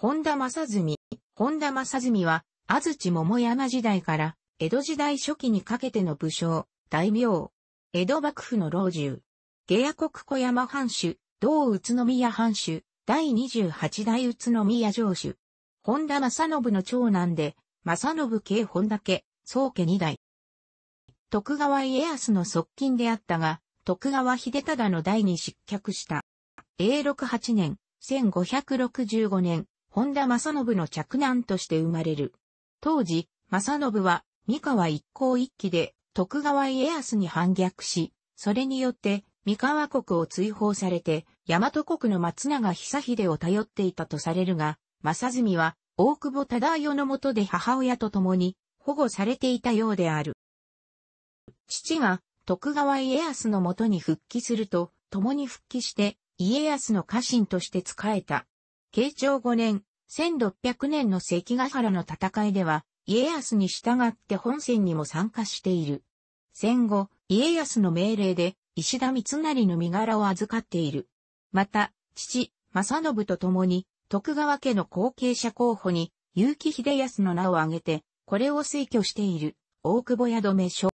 本田正純。本田正純は、安土桃山時代から、江戸時代初期にかけての武将、大名。江戸幕府の老中。下野国小山藩主、同宇都宮藩主、第28代宇都宮城主。本田正信の長男で、正信系本田家、宗家二代。徳川家康の側近であったが、徳川秀忠の代に失脚した。永禄8年、1565年、本田正信の着男として生まれる。当時、正信は、三河一向一揆で、徳川家康に反逆し、それによって、三河国を追放されて、大和国の松永久秀を頼っていたとされるが、正純は、大久保忠世のもとで母親と共に、保護されていたようである。父が、徳川家康のもとに復帰すると、共に復帰して、家康の家臣として仕えた。慶長5年、1600年の関ヶ原の戦いでは、家康に従って本戦にも参加している。戦後、家康の命令で、石田三成の身柄を預かっている。また、父、正信と共に、徳川家の後継者候補に、結城秀康の名を挙げて、これを推挙している、大久保宿目所。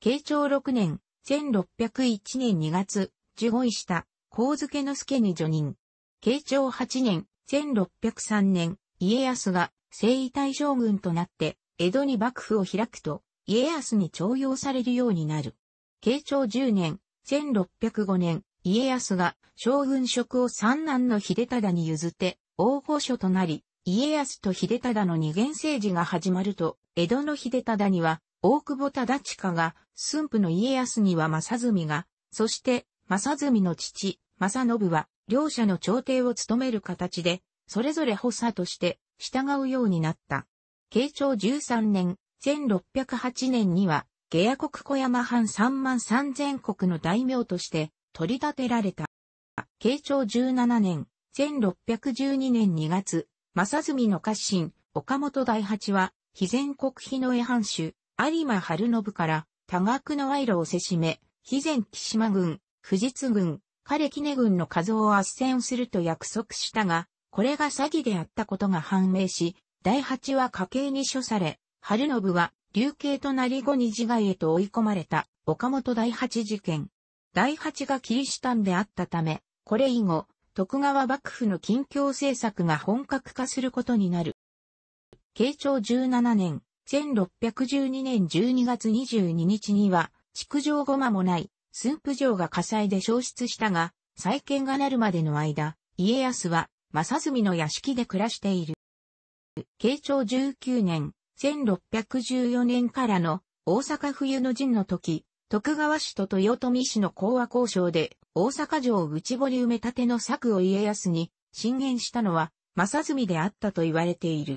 慶長6年、1601年2月、受護位した、光月の助に助任。慶長8年、1603年、家康が征夷大将軍となって、江戸に幕府を開くと、家康に徴用されるようになる。慶長10年、1605年、家康が将軍職を三男の秀忠に譲って、大御所となり、家康と秀忠の二元政治が始まると、江戸の秀忠には、大久保忠親が、駿府の家康には正澄が、そして、正澄の父、正信は、両者の朝廷を務める形で、それぞれ補佐として従うようになった。慶長13年、1608年には、下野国小山藩三万三千国の大名として取り立てられた。慶長17年、1612年2月、正純の家臣、岡本大八は、非前国日の江藩主、有馬晴信から多額の賄賂をせしめ、非前木島軍、富士津軍、彼キネ軍の数を圧戦すると約束したが、これが詐欺であったことが判明し、第八は家計に処され、春信は流刑となり後に自害へと追い込まれた岡本第八事件。第八がキリシタンであったため、これ以後、徳川幕府の近況政策が本格化することになる。慶長17年、1612年12月22日には、築城後間もない、駿府城が火災で消失したが、再建がなるまでの間、家康は、正純の屋敷で暮らしている。慶長19年、1614年からの大阪冬の陣の時、徳川氏と豊臣氏の講和交渉で、大阪城内堀埋め立ての策を家康に進言したのは、正純であったと言われている。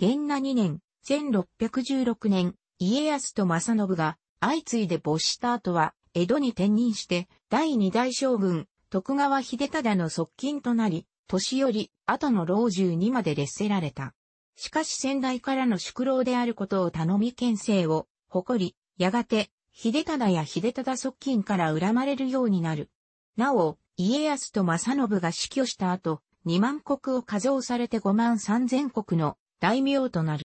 元那2年、1616年、家康と正信が相次いで没した後は、江戸に転任して、第二代将軍、徳川秀忠の側近となり、年寄り、後の老中にまで劣せられた。しかし先代からの宿老であることを頼み県政を誇り、やがて、秀忠や秀忠側近から恨まれるようになる。なお、家康と正信が死去した後、2万国を加増されて5万3千国の大名となる。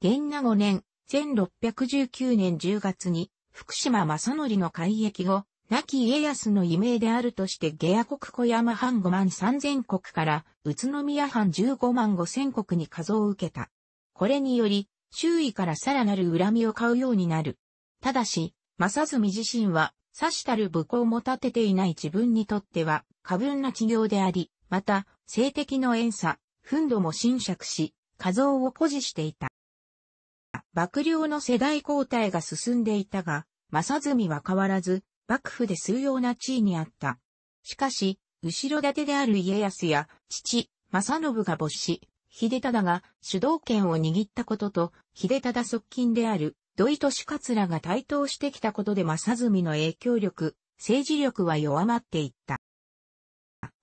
元那五年、1619年10月に、福島正則の改役後、亡き家康の異名であるとして下野国小山藩5万3000国から宇都宮藩15万5000国に数を受けた。これにより、周囲からさらなる恨みを買うようになる。ただし、正純自身は、さしたる武功も立てていない自分にとっては、過分な治療であり、また、性的の遠さ、憤怒も侵釈し、画像を誇示していた。幕僚の世代交代が進んでいたが、正純は変わらず、幕府で重要な地位にあった。しかし、後ろ盾である家康や、父、正信が没し、秀忠が主導権を握ったことと、秀忠側近である土井利らが台頭してきたことで正純の影響力、政治力は弱まっていった。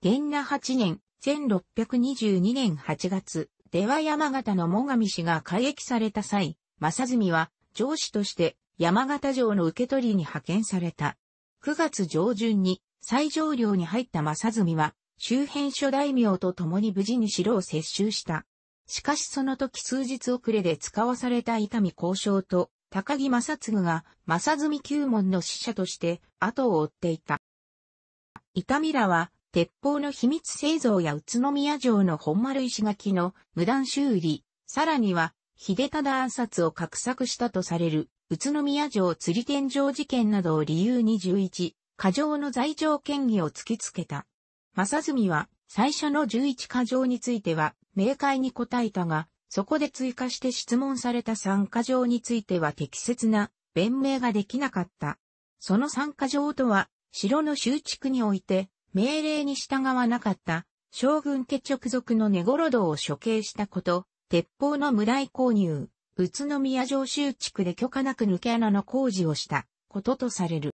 元那8年、1622年8月、出羽山形の最上氏が改役された際、正住は上司として山形城の受け取りに派遣された。9月上旬に最上領に入った正住は周辺諸大名と共に無事に城を接収した。しかしその時数日遅れで使わされた伊丹交渉と高木正嗣が正住旧門の使者として後を追っていた。伊丹らは鉄砲の秘密製造や宇都宮城の本丸石垣の無断修理、さらには秀忠暗殺を画策したとされる、宇都宮城釣り天井事件などを理由に11、過剰の罪状権疑を突きつけた。正純は、最初の11過剰については、明快に答えたが、そこで追加して質問された3過剰については適切な弁明ができなかった。その3過剰とは、城の修築において、命令に従わなかった、将軍家直属の寝頃道を処刑したこと、鉄砲の無井購入、宇都宮城州地区で許可なく抜け穴の工事をしたこととされる。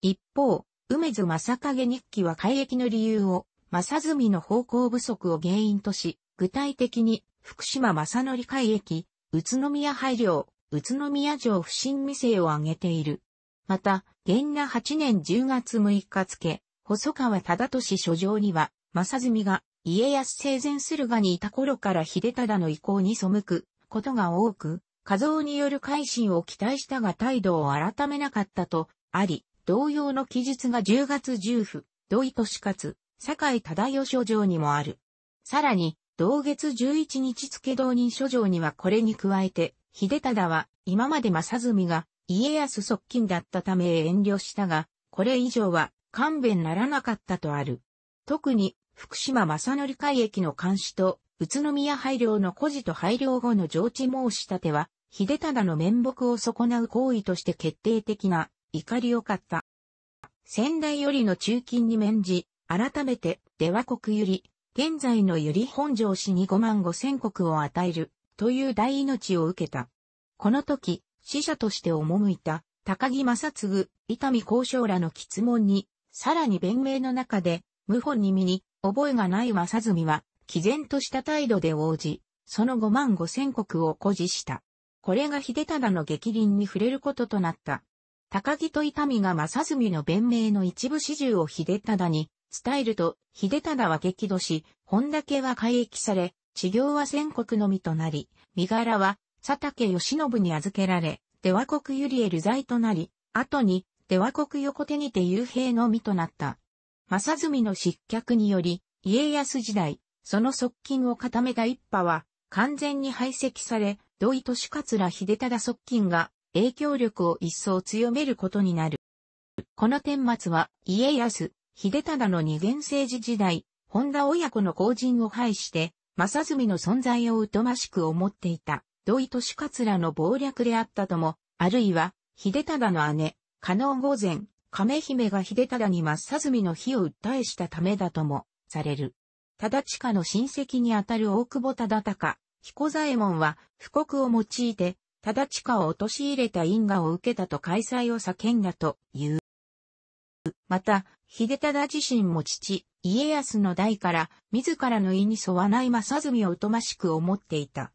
一方、梅津正影日記は海易の理由を、正積の方向不足を原因とし、具体的に、福島正則海易、宇都宮廃領、宇都宮城不審未成を挙げている。また、元那8年10月6日付、細川忠俊書状には、正積が家康生前駿河にいた頃から秀忠の意向に背くことが多く、画像による改心を期待したが態度を改めなかったと、あり、同様の記述が10月十府、土井利勝、堺忠義書状にもある。さらに、同月11日付同人書状にはこれに加えて、秀忠は今まで正純が家康側近だったため遠慮したが、これ以上は勘弁ならなかったとある。特に福島正則会駅の監視と、宇都宮配領の孤児と配領後の上知申し立ては、秀忠の面目を損なう行為として決定的な怒りを買った。仙台よりの中金に免じ、改めて、出羽国より、現在のゆり本城市に5万5千国を与える、という大命を受けた。この時、死者として赴いた、高木正嗣、伊丹交渉らの質問に、さらに弁明の中で、謀反に身に、覚えがない正純は、毅然とした態度で応じ、その5万5千国を誇示した。これが秀忠の激凛に触れることとなった。高木と伊丹が正純の弁明の一部始終を秀忠に、伝えると、秀忠は激怒し、本けは改役され、治療は千国のみとなり、身柄は佐竹義信に預けられ、出羽国ゆりえる罪となり、後に出羽国横手にて幽閉の身となった。正純の失脚により、家康時代、その側近を固めた一派は、完全に排斥され、土井利勝秀忠側近が影響力を一層強めることになる。この天末は、家康、秀忠の二元政治時代、本田親子の後人を排して、正純の存在を疎ましく思っていた、土井利勝の謀略であったとも、あるいは、秀忠の姉、加納御前、亀姫が秀忠に真っみの火を訴えしたためだとも、される。忠親の親戚にあたる大久保忠敬、彦左衛門は、布告を用いて、忠親を陥れた因果を受けたと開催を叫んだという。また、秀忠自身も父、家康の代から、自らの意に沿わない正純を疎ましく思っていた。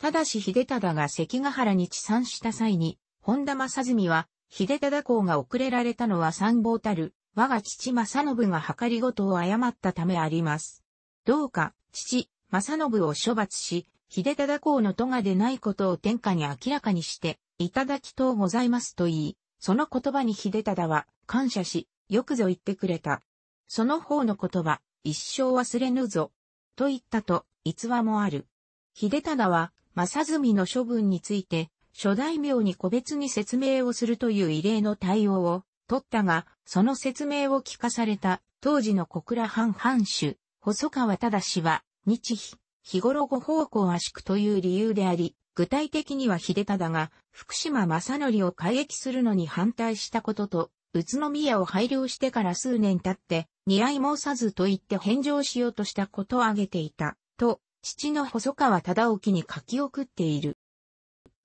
ただし秀忠が関ヶ原に治参した際に、本田正純は、秀忠公が遅れられたのは参謀たる、我が父正信が計りごとを誤ったためあります。どうか、父、正信を処罰し、秀忠公の都がでないことを天下に明らかにして、いただきとうございますと言い、その言葉に秀忠は感謝し、よくぞ言ってくれた。その方の言葉、一生忘れぬぞ。と言ったと、逸話もある。秀忠は、正純の処分について、諸大名に個別に説明をするという異例の対応を取ったが、その説明を聞かされた当時の小倉藩藩主、細川忠氏は、日日、日頃ご奉公圧縮という理由であり、具体的には秀忠が福島正則を改役するのに反対したことと、宇都宮を配慮してから数年経って、似合い申さずと言って返上しようとしたことを挙げていた、と、父の細川忠興に書き送っている。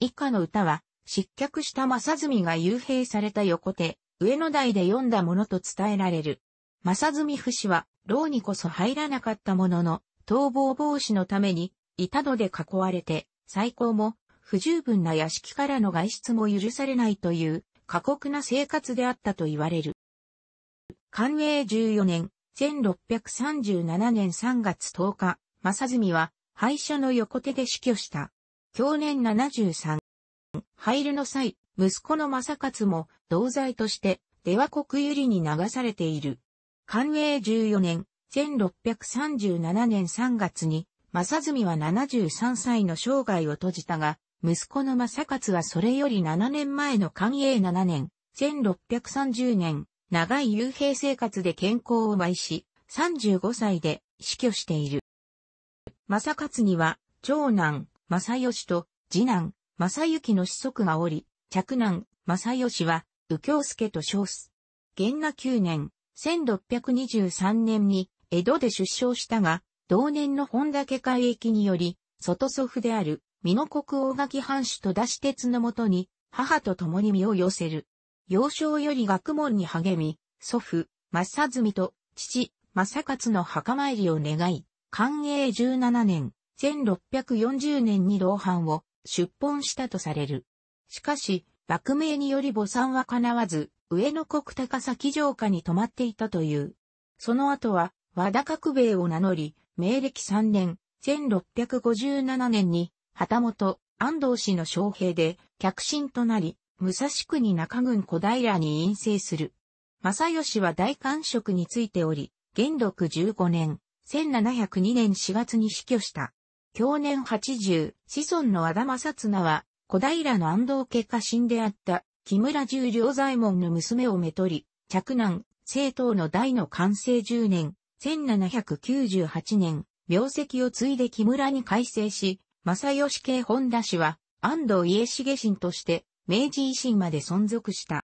以下の歌は、失脚した正純が幽閉された横手、上野台で読んだものと伝えられる。正純不死は、牢にこそ入らなかったものの、逃亡防止のために、板戸で囲われて、最高も、不十分な屋敷からの外出も許されないという過酷な生活であったと言われる。寛永14年、1637年3月10日、正純は廃所の横手で死去した。去年73。廃るの際、息子の正勝も同罪として出羽国百合に流されている。寛永14年、1637年3月に、正澄は73歳の生涯を閉じたが、息子の正勝はそれより7年前の寛永7年、1630年、長い幽閉生活で健康を害し、35歳で死去している。正勝には、長男、正義と次男、正幸の子息がおり、嫡男、正義は、右京介と称す。元那9年、1623年に、江戸で出生したが、同年の本田家海域により、外祖父である、美濃国大垣藩主と出し鉄のもとに、母と共に身を寄せる。幼少より学問に励み、祖父、正住と、父、正勝の墓参りを願い、寛永17年、1640年に老藩を出本したとされる。しかし、幕名により母産は叶わず、上野国高崎城下に泊まっていたという。その後は、和田角兵衛を名乗り、明暦3年、1657年に、旗本、安藤氏の将兵で、客臣となり、武蔵国中郡小平に陰性する。正義は大官職についており、元禄15年、1702年4月に死去した。享年80、子孫の和田正綱は、小平の安藤家家臣であった、木村十両左衛門の娘をめとり、着難、政党の大の完成10年、1798年、病跡を継いで木村に改正し、正義系本田氏は、安藤家重臣として、明治維新まで存続した。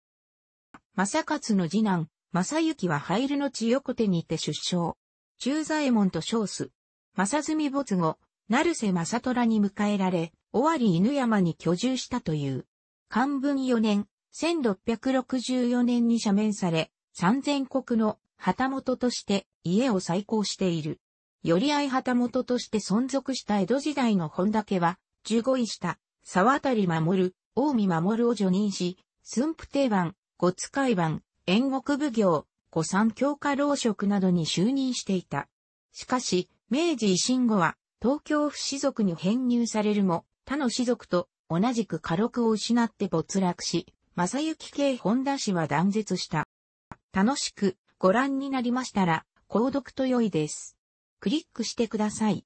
正勝の次男、正幸はハるの地横手にて出生。中左衛門と称す。正住没後、成瀬正虎に迎えられ、尾張犬山に居住したという。漢文4年、1664年に赦免され、三千国の旗本として家を再興している。寄り合い旗本として存続した江戸時代の本田家は、十五位下、沢渡守、近江守を除任し、寸府定番、五塚、海番、縁国奉行、古三教科老職などに就任していた。しかし、明治維新後は、東京府士族に編入されるも、他の士族と同じく家禄を失って没落し、正幸系本田氏は断絶した。楽しくご覧になりましたら、購読と良いです。クリックしてください。